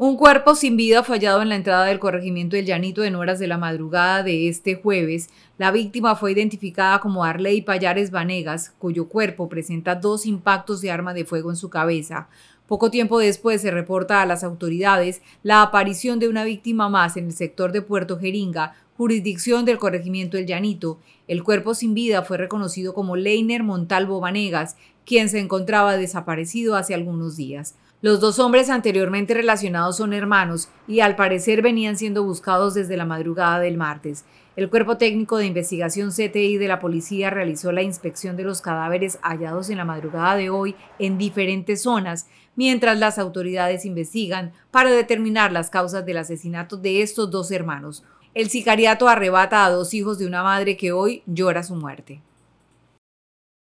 Un cuerpo sin vida fallado en la entrada del corregimiento del Llanito en horas de la madrugada de este jueves. La víctima fue identificada como Arley Payares Vanegas, cuyo cuerpo presenta dos impactos de arma de fuego en su cabeza. Poco tiempo después se reporta a las autoridades la aparición de una víctima más en el sector de Puerto Jeringa, jurisdicción del corregimiento del Llanito. El cuerpo sin vida fue reconocido como Leiner Montalvo Vanegas quien se encontraba desaparecido hace algunos días. Los dos hombres anteriormente relacionados son hermanos y al parecer venían siendo buscados desde la madrugada del martes. El Cuerpo Técnico de Investigación CTI de la Policía realizó la inspección de los cadáveres hallados en la madrugada de hoy en diferentes zonas, mientras las autoridades investigan para determinar las causas del asesinato de estos dos hermanos. El sicariato arrebata a dos hijos de una madre que hoy llora su muerte.